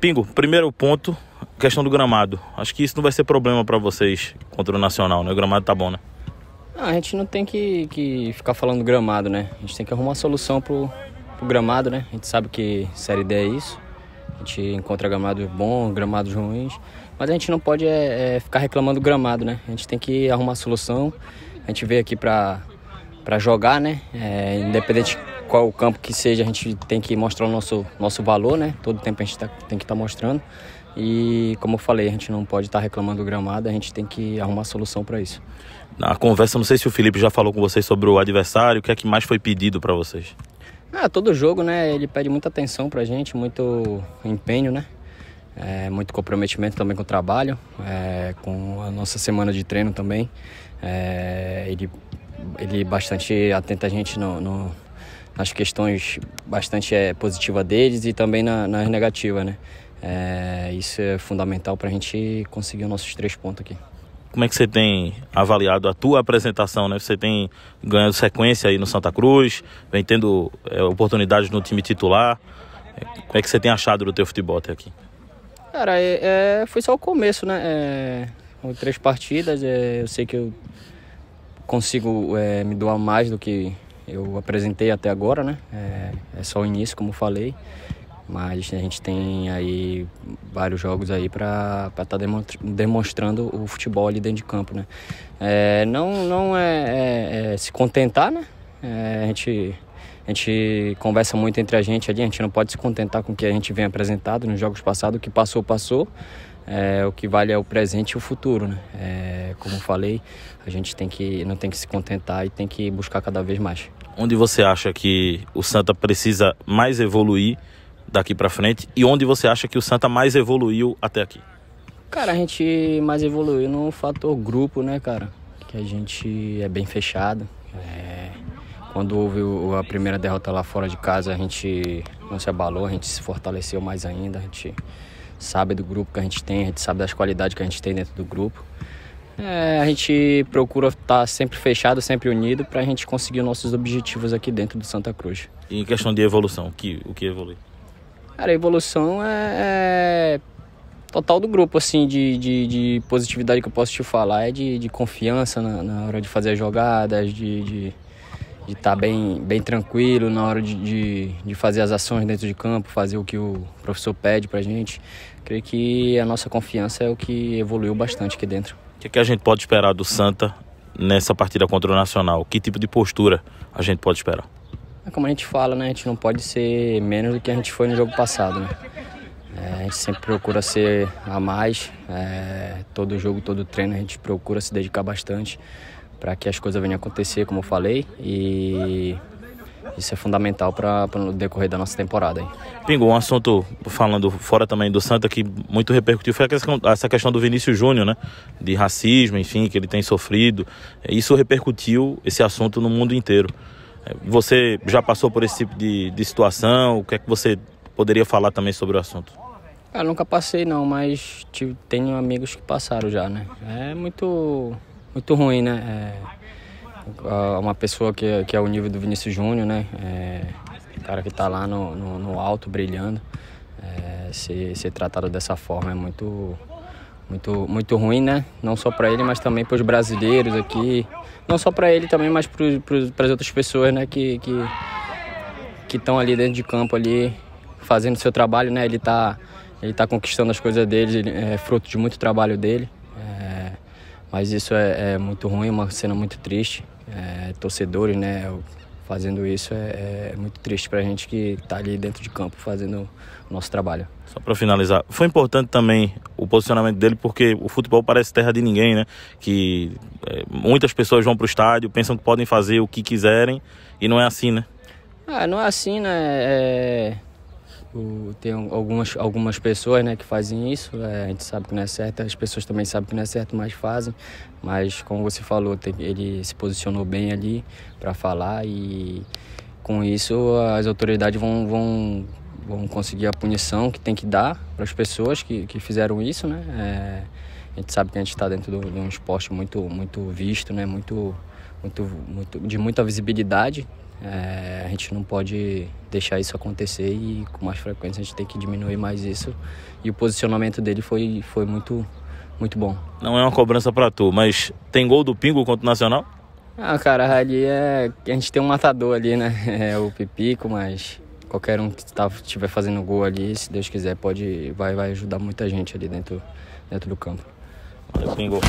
Pingo, primeiro ponto, questão do gramado. Acho que isso não vai ser problema para vocês contra o Nacional, né? O gramado tá bom, né? Não, ah, a gente não tem que, que ficar falando gramado, né? A gente tem que arrumar uma solução pro, pro gramado, né? A gente sabe que Série D é isso. A gente encontra gramados bons, gramados ruins. Mas a gente não pode é, é, ficar reclamando do gramado, né? A gente tem que arrumar solução. A gente veio aqui pra, pra jogar, né? É, independente qual o campo que seja, a gente tem que mostrar o nosso, nosso valor, né? Todo tempo a gente tá, tem que estar tá mostrando. E como eu falei, a gente não pode estar tá reclamando do gramado, a gente tem que arrumar solução para isso. Na conversa, não sei se o Felipe já falou com vocês sobre o adversário, o que é que mais foi pedido para vocês? Ah, todo jogo, né? Ele pede muita atenção para a gente, muito empenho, né? É, muito comprometimento também com o trabalho, é, com a nossa semana de treino também. É, ele, ele bastante atenta a gente no, no nas questões bastante é, eh, positivas deles e também na, nas negativas, né? É, isso é fundamental para a gente conseguir os nossos três pontos aqui. Como é que você tem avaliado a tua apresentação? Né? Você tem ganhando sequência aí no Santa Cruz, vem tendo é, oportunidades no time titular. Como é que você tem achado do teu futebol até aqui? Cara, é, é, foi só o começo, né? É, três partidas, é, eu sei que eu consigo me doar mais do que eu apresentei até agora, né? É, é só o início, como falei. Mas a gente tem aí vários jogos aí para estar tá demonstrando o futebol ali dentro de campo, né? É, não não é, é, é se contentar, né? É, a gente a gente conversa muito entre a gente ali, a gente não pode se contentar com o que a gente vem apresentado nos jogos passados, o que passou, passou. É, o que vale é o presente e o futuro, né? É, como falei, a gente tem que não tem que se contentar e tem que buscar cada vez mais onde você acha que o Santa precisa mais evoluir daqui para frente e onde você acha que o Santa mais evoluiu até aqui? Cara, a gente mais evoluiu no fator grupo, né, cara? Que a gente é bem fechado. É... Quando houve a primeira derrota lá fora de casa, a gente não se abalou, a gente se fortaleceu mais ainda. A gente sabe do grupo que a gente tem, a gente sabe das qualidades que a gente tem dentro do grupo. É, a gente procura estar tá sempre fechado, sempre unido, para a gente conseguir nossos objetivos aqui dentro do Santa Cruz. E em questão de evolução, o que, o que evolui? Cara, a evolução é, é, total do grupo, assim, de, de, de positividade que eu posso te falar, é de, de confiança na, na hora de fazer as jogadas, de, de de estar tá bem, bem tranquilo na hora de, de, de, fazer as ações dentro de campo, fazer o que o professor pede para gente. Creio que a nossa confiança é o que evoluiu bastante aqui dentro. O que, é que, a gente pode esperar do Santa nessa partida contra o Nacional? Que tipo de postura a gente pode esperar? É como a gente fala, né? A gente não pode ser menos do que a gente foi no jogo passado, né? É, a gente sempre procura ser a mais. É, todo jogo, todo treino, a gente procura se dedicar bastante para que as coisas venham acontecer, como eu falei, e isso é fundamental para o decorrer da nossa temporada. hein. Pingo, um assunto, falando fora também do Santa, que muito repercutiu foi essa questão do Vinícius Júnior, né? De racismo, enfim, que ele tem sofrido. Isso repercutiu esse assunto no mundo inteiro. Você já passou por esse tipo de, de situação? O que é que você poderia falar também sobre o assunto? Eu ah, nunca passei não, mas tenho amigos que passaram já, né? É muito muito ruim, né? É, uma pessoa que, que é o nível do Vinícius Júnior, né? É, cara que está lá no, no, no, alto, brilhando, é, ser, ser tratado dessa forma é muito, muito, muito ruim, né? Não só para ele, mas também para os brasileiros aqui. Não só para ele também, mas para as outras pessoas, né? Que que que estão ali dentro de campo ali fazendo seu trabalho, né? Ele está ele tá conquistando as coisas dele, é fruto de muito trabalho dele. Mas isso é, é muito ruim, é uma cena muito triste. É, torcedores, né? Fazendo isso é, é muito triste para a gente que está ali dentro de campo fazendo o nosso trabalho. Só para finalizar, foi importante também o posicionamento dele, porque o futebol parece terra de ninguém, né? Que é, muitas pessoas vão para o estádio, pensam que podem fazer o que quiserem e não é assim, né? Ah, não é assim, né? É tem algumas, algumas pessoas né, que fazem isso, é, a gente sabe que não é certo, as pessoas também sabem que não é certo, mas fazem. Mas como você falou, tem, ele se posicionou bem ali para falar e com isso as autoridades vão, vão, vão conseguir a punição que tem que dar para as pessoas que, que fizeram isso, né? É, a gente sabe que a gente está dentro de um esporte muito, muito visto, né? Muito muito, muito, de muita visibilidade. É, a gente não pode deixar isso acontecer e com mais frequência a gente tem que diminuir mais isso. E o posicionamento dele foi, foi muito, muito bom. Não é uma cobrança para tu, mas tem gol do Pingo contra o Nacional? Ah, cara, ali é. A gente tem um matador ali, né? É o Pipico, mas qualquer um que estiver tá, fazendo gol ali, se Deus quiser, pode vai, vai ajudar muita gente ali dentro, dentro do campo. Valeu, Pingo.